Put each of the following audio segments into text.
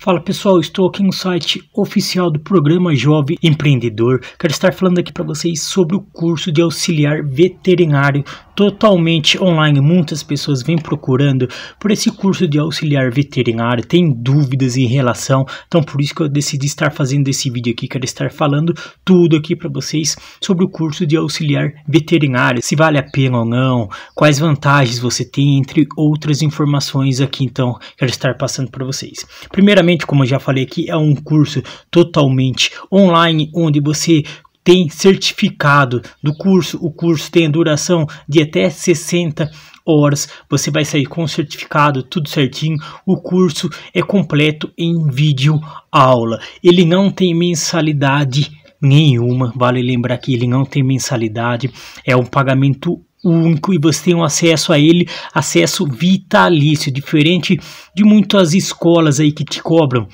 Fala pessoal, estou aqui no site oficial do programa Jovem Empreendedor. Quero estar falando aqui para vocês sobre o curso de auxiliar veterinário totalmente online. Muitas pessoas vêm procurando por esse curso de auxiliar veterinário, tem dúvidas em relação, então por isso que eu decidi estar fazendo esse vídeo aqui, quero estar falando tudo aqui para vocês sobre o curso de auxiliar veterinário, se vale a pena ou não, quais vantagens você tem, entre outras informações aqui, então quero estar passando para vocês. Primeiramente, como eu já falei aqui, é um curso totalmente online, onde você tem certificado do curso. O curso tem duração de até 60 horas. Você vai sair com o certificado, tudo certinho. O curso é completo em vídeo aula. Ele não tem mensalidade nenhuma. Vale lembrar que ele não tem mensalidade, é um pagamento único e você tem um acesso a ele, acesso vitalício, diferente de muitas escolas aí que te cobram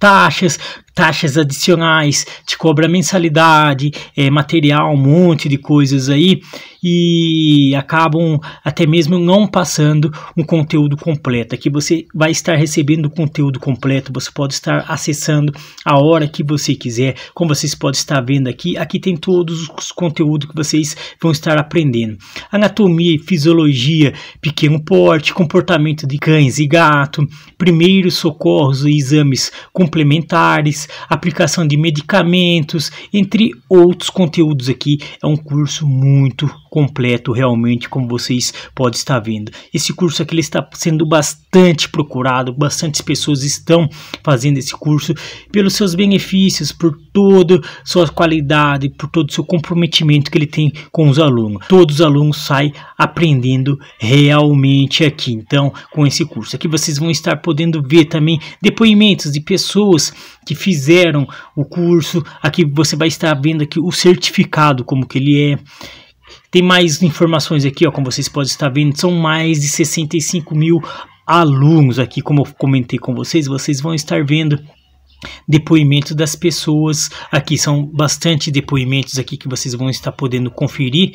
taxas, taxas adicionais, te cobra mensalidade, é, material, um monte de coisas aí e acabam até mesmo não passando um conteúdo completo. Aqui você vai estar recebendo o conteúdo completo, você pode estar acessando a hora que você quiser, como vocês podem estar vendo aqui. Aqui tem todos os conteúdos que vocês vão estar aprendendo: anatomia e fisiologia, pequeno porte, comportamento de cães e gato, primeiros socorros e exames complementares aplicação de medicamentos, entre outros conteúdos aqui. É um curso muito completo realmente, como vocês podem estar vendo. Esse curso aqui ele está sendo bastante procurado, bastantes pessoas estão fazendo esse curso pelos seus benefícios, por toda sua qualidade, por todo o seu comprometimento que ele tem com os alunos. Todos os alunos saem aprendendo realmente aqui, então, com esse curso. Aqui vocês vão estar podendo ver também depoimentos de pessoas que fizeram o curso. Aqui você vai estar vendo aqui o certificado, como que ele é. Tem mais informações aqui, ó, como vocês podem estar vendo, são mais de 65 mil alunos aqui, como eu comentei com vocês, vocês vão estar vendo depoimento das pessoas aqui são bastante depoimentos aqui que vocês vão estar podendo conferir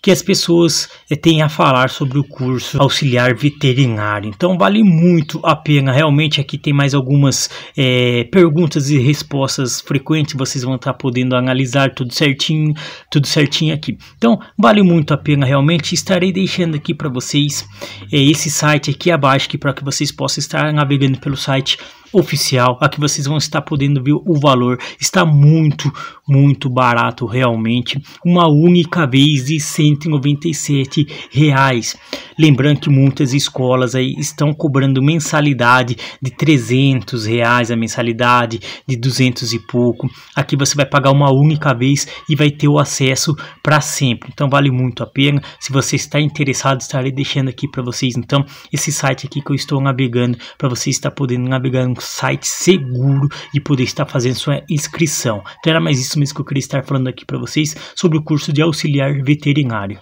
que as pessoas eh, têm a falar sobre o curso auxiliar veterinário. Então vale muito a pena. Realmente aqui tem mais algumas é, perguntas e respostas frequentes. Vocês vão estar podendo analisar tudo certinho, tudo certinho aqui. Então vale muito a pena realmente. Estarei deixando aqui para vocês é, esse site aqui abaixo, para que vocês possam estar navegando pelo site oficial. Aqui vocês vão estar podendo ver o valor. Está muito, muito barato realmente. Uma única vez de 197 reais. Lembrando que muitas escolas aí estão cobrando mensalidade de 300 reais a mensalidade, de 200 e pouco. Aqui você vai pagar uma única vez e vai ter o acesso para sempre. Então vale muito a pena. Se você está interessado, estarei deixando aqui para vocês então esse site aqui que eu estou navegando para você estar podendo navegar no site seguro e poder estar fazendo sua inscrição. Então era mais isso mesmo que eu queria estar falando aqui para vocês sobre o curso de auxiliar veterinário.